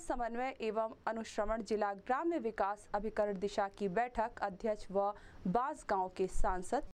समन्वय एवं अनुश्रवण जिला ग्राम्य विकास अभिकरण दिशा की बैठक अध्यक्ष व बांस गांव के सांसद